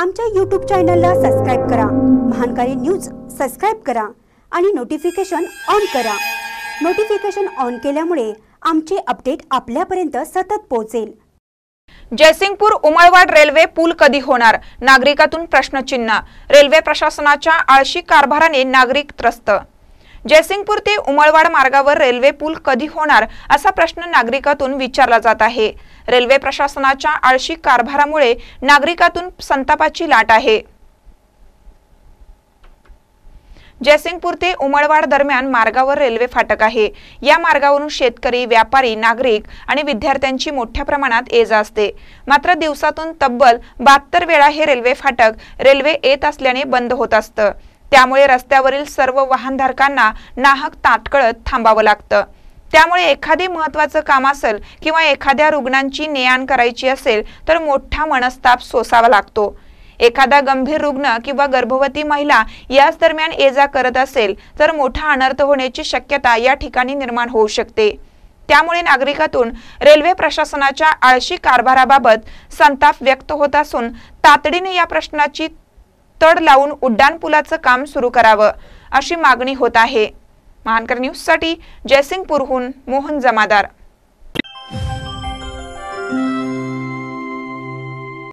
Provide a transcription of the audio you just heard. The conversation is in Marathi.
आमच्या यूट्यूब चॅनलला सबस्क्राईब करा महानकारी न्यूज सबस्क्राईब करा आणि नोटिफिकेशन ऑन करा नोटिफिकेशन ऑन केल्यामुळे आमचे अपडेट आपल्यापर्यंत सतत पोहोचेल जयसिंगपूर उमळवाड रेल्वे पूल कधी होणार नागरिकातून प्रश्नचिन्ह रेल्वे प्रशासनाच्या आळशी कारभाराने नागरिक त्रस्त जयसिंगपूर ते उमळवाड मार्गावर रेल्वे पूल कधी होणार असा प्रश्न नागरिकातून विचारला जात आहे रेल्वे प्रशासनाच्या आळशी कारभारामुळे नागरिकातून संतापाची लाट आहे जयसिंगपूर ते उमळवाड दरम्यान मार्गावर रेल्वे फाटक आहे या मार्गावरून शेतकरी व्यापारी नागरिक आणि विद्यार्थ्यांची मोठ्या प्रमाणात ये जा असते मात्र दिवसातून तब्बल बहात्तर वेळा हे रेल्वे फाटक रेल्वे येत असल्याने बंद होत असतं त्यामुळे रस्त्यावरील सर्व वाहनधारकांना नाहक ताटकळत थांबावं लागतं त्यामुळे एखादी महत्त्वाचं काम असेल किंवा एखाद्या रुग्णांची नेआण करायची असेल तर मोठा मनस्ताप सोसावा लागतो एखादा गंभीर रुग्ण किंवा गर्भवती महिला याच दरम्यान ये करत असेल तर मोठा अनर्थ होण्याची शक्यता या ठिकाणी निर्माण होऊ शकते त्यामुळे नागरिकातून रेल्वे प्रशासनाच्या आळशी कारभाराबाबत संताप व्यक्त होत असून तातडीने या प्रश्नाची तड लावून उड्डाणपुलाचं काम सुरू करावं अशी मागणी होत आहे महानकर न्यूजसाठी जयसिंगपूरहून मोहन जमादार